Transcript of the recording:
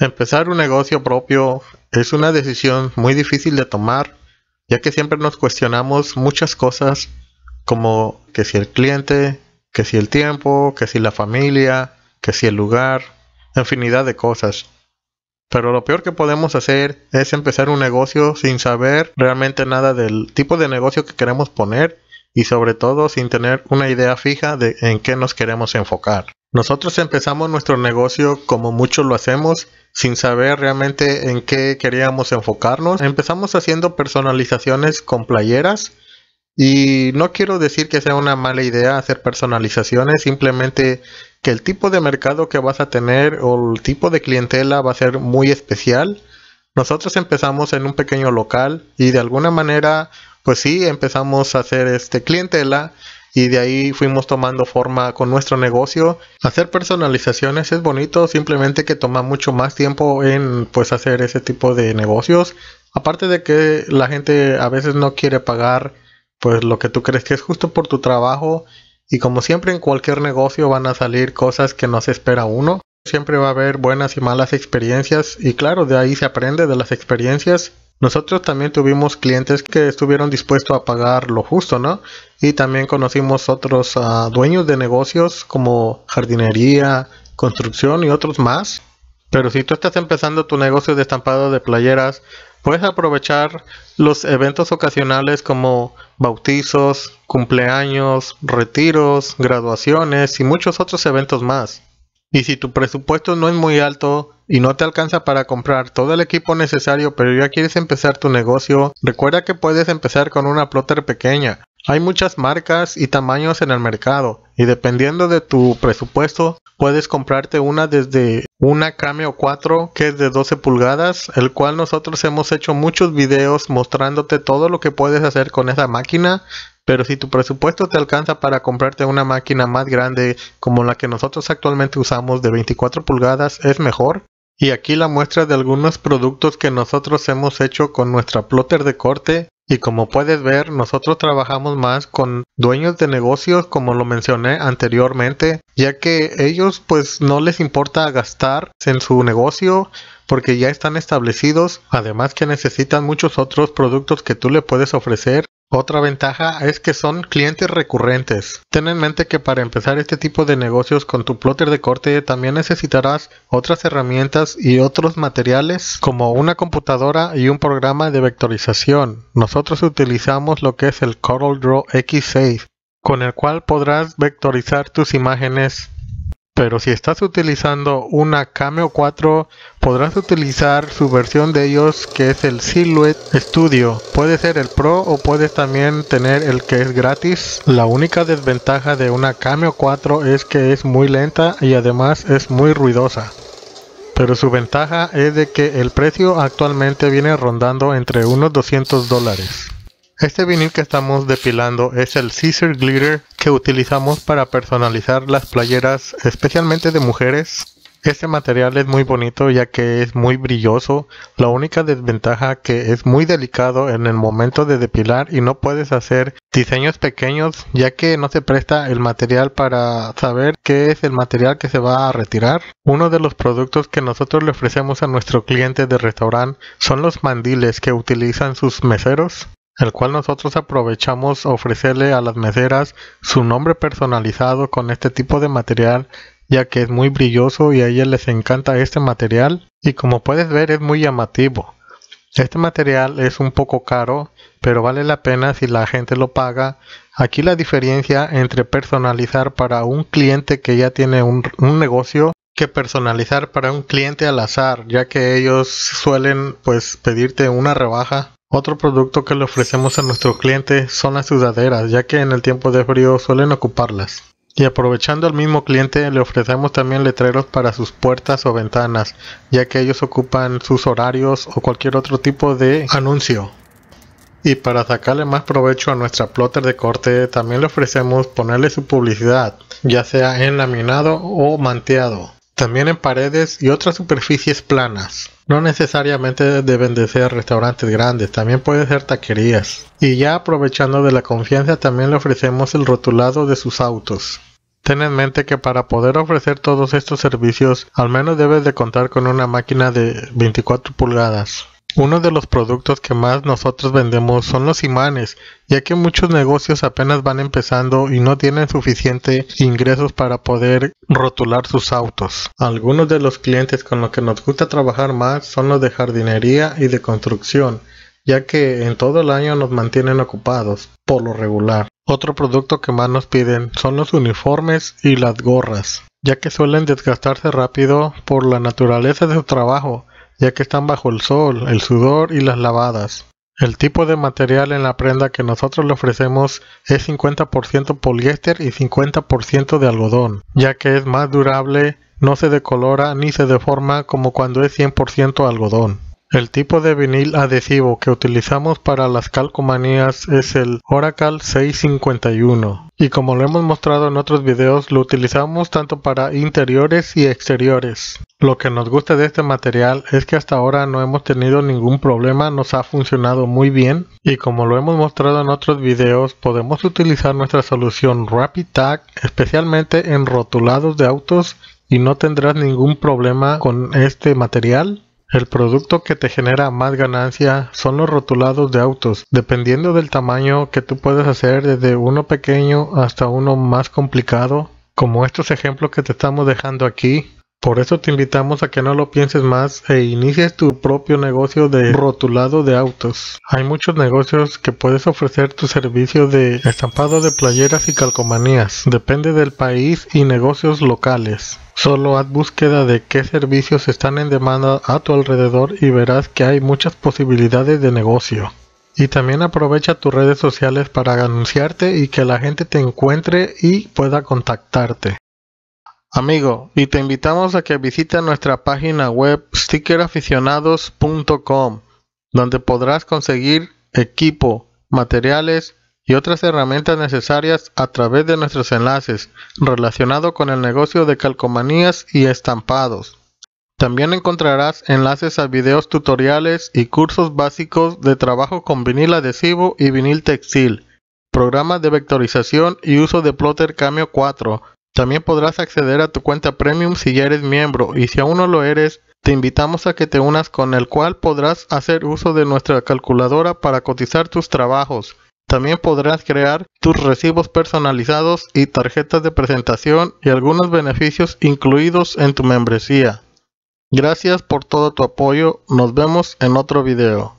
Empezar un negocio propio es una decisión muy difícil de tomar, ya que siempre nos cuestionamos muchas cosas como que si el cliente, que si el tiempo, que si la familia, que si el lugar, infinidad de cosas. Pero lo peor que podemos hacer es empezar un negocio sin saber realmente nada del tipo de negocio que queremos poner y sobre todo sin tener una idea fija de en qué nos queremos enfocar. Nosotros empezamos nuestro negocio como muchos lo hacemos, sin saber realmente en qué queríamos enfocarnos. Empezamos haciendo personalizaciones con playeras y no quiero decir que sea una mala idea hacer personalizaciones, simplemente que el tipo de mercado que vas a tener o el tipo de clientela va a ser muy especial. Nosotros empezamos en un pequeño local y de alguna manera, pues sí, empezamos a hacer este clientela y de ahí fuimos tomando forma con nuestro negocio. Hacer personalizaciones es bonito, simplemente que toma mucho más tiempo en pues hacer ese tipo de negocios. Aparte de que la gente a veces no quiere pagar pues lo que tú crees que es justo por tu trabajo y como siempre en cualquier negocio van a salir cosas que no se espera uno. Siempre va a haber buenas y malas experiencias y claro, de ahí se aprende de las experiencias nosotros también tuvimos clientes que estuvieron dispuestos a pagar lo justo, ¿no? Y también conocimos otros ah, dueños de negocios como jardinería, construcción y otros más. Pero si tú estás empezando tu negocio de estampado de playeras, puedes aprovechar los eventos ocasionales como bautizos, cumpleaños, retiros, graduaciones y muchos otros eventos más. Y si tu presupuesto no es muy alto, y no te alcanza para comprar todo el equipo necesario, pero ya quieres empezar tu negocio, recuerda que puedes empezar con una plotter pequeña. Hay muchas marcas y tamaños en el mercado y dependiendo de tu presupuesto puedes comprarte una desde una Cameo 4 que es de 12 pulgadas, el cual nosotros hemos hecho muchos videos mostrándote todo lo que puedes hacer con esa máquina, pero si tu presupuesto te alcanza para comprarte una máquina más grande como la que nosotros actualmente usamos de 24 pulgadas es mejor, y aquí la muestra de algunos productos que nosotros hemos hecho con nuestra plotter de corte y como puedes ver nosotros trabajamos más con dueños de negocios como lo mencioné anteriormente ya que ellos pues no les importa gastar en su negocio porque ya están establecidos además que necesitan muchos otros productos que tú le puedes ofrecer otra ventaja es que son clientes recurrentes. Ten en mente que para empezar este tipo de negocios con tu plotter de corte también necesitarás otras herramientas y otros materiales como una computadora y un programa de vectorización. Nosotros utilizamos lo que es el CorelDRAW X6 con el cual podrás vectorizar tus imágenes pero si estás utilizando una Cameo 4, podrás utilizar su versión de ellos que es el Silhouette Studio. Puede ser el Pro o puedes también tener el que es gratis. La única desventaja de una Cameo 4 es que es muy lenta y además es muy ruidosa. Pero su ventaja es de que el precio actualmente viene rondando entre unos 200 dólares. Este vinil que estamos depilando es el scissor Glitter que utilizamos para personalizar las playeras, especialmente de mujeres. Este material es muy bonito ya que es muy brilloso. La única desventaja que es muy delicado en el momento de depilar y no puedes hacer diseños pequeños ya que no se presta el material para saber qué es el material que se va a retirar. Uno de los productos que nosotros le ofrecemos a nuestro cliente de restaurante son los mandiles que utilizan sus meseros el cual nosotros aprovechamos ofrecerle a las meseras su nombre personalizado con este tipo de material ya que es muy brilloso y a ellas les encanta este material y como puedes ver es muy llamativo. Este material es un poco caro, pero vale la pena si la gente lo paga. Aquí la diferencia entre personalizar para un cliente que ya tiene un, un negocio que personalizar para un cliente al azar, ya que ellos suelen pues pedirte una rebaja otro producto que le ofrecemos a nuestros clientes son las sudaderas, ya que en el tiempo de frío suelen ocuparlas. Y aprovechando al mismo cliente le ofrecemos también letreros para sus puertas o ventanas, ya que ellos ocupan sus horarios o cualquier otro tipo de anuncio. Y para sacarle más provecho a nuestra plotter de corte, también le ofrecemos ponerle su publicidad, ya sea en laminado o manteado también en paredes y otras superficies planas. No necesariamente deben de ser restaurantes grandes, también pueden ser taquerías. Y ya aprovechando de la confianza también le ofrecemos el rotulado de sus autos. Ten en mente que para poder ofrecer todos estos servicios al menos debes de contar con una máquina de 24 pulgadas. Uno de los productos que más nosotros vendemos son los imanes, ya que muchos negocios apenas van empezando y no tienen suficientes ingresos para poder rotular sus autos. Algunos de los clientes con los que nos gusta trabajar más son los de jardinería y de construcción, ya que en todo el año nos mantienen ocupados, por lo regular. Otro producto que más nos piden son los uniformes y las gorras, ya que suelen desgastarse rápido por la naturaleza de su trabajo ya que están bajo el sol, el sudor y las lavadas. El tipo de material en la prenda que nosotros le ofrecemos es 50% poliéster y 50% de algodón, ya que es más durable, no se decolora ni se deforma como cuando es 100% algodón. El tipo de vinil adhesivo que utilizamos para las calcomanías es el Oracle 651 y como lo hemos mostrado en otros videos lo utilizamos tanto para interiores y exteriores. Lo que nos gusta de este material es que hasta ahora no hemos tenido ningún problema, nos ha funcionado muy bien y como lo hemos mostrado en otros videos podemos utilizar nuestra solución Rapid especialmente en rotulados de autos y no tendrás ningún problema con este material el producto que te genera más ganancia son los rotulados de autos, dependiendo del tamaño que tú puedes hacer desde uno pequeño hasta uno más complicado, como estos ejemplos que te estamos dejando aquí, por eso te invitamos a que no lo pienses más e inicies tu propio negocio de rotulado de autos. Hay muchos negocios que puedes ofrecer tu servicio de estampado de playeras y calcomanías. Depende del país y negocios locales. Solo haz búsqueda de qué servicios están en demanda a tu alrededor y verás que hay muchas posibilidades de negocio. Y también aprovecha tus redes sociales para anunciarte y que la gente te encuentre y pueda contactarte. Amigo, y te invitamos a que visites nuestra página web stickeraficionados.com, donde podrás conseguir equipo, materiales y otras herramientas necesarias a través de nuestros enlaces relacionados con el negocio de calcomanías y estampados. También encontrarás enlaces a videos tutoriales y cursos básicos de trabajo con vinil adhesivo y vinil textil, programas de vectorización y uso de plotter Cameo 4, también podrás acceder a tu cuenta premium si ya eres miembro y si aún no lo eres, te invitamos a que te unas con el cual podrás hacer uso de nuestra calculadora para cotizar tus trabajos. También podrás crear tus recibos personalizados y tarjetas de presentación y algunos beneficios incluidos en tu membresía. Gracias por todo tu apoyo, nos vemos en otro video.